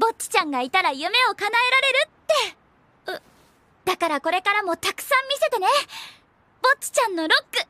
ぼっちちゃんがいたら夢を叶えられるってだからこれからもたくさん見せてねぼっちちゃんのロック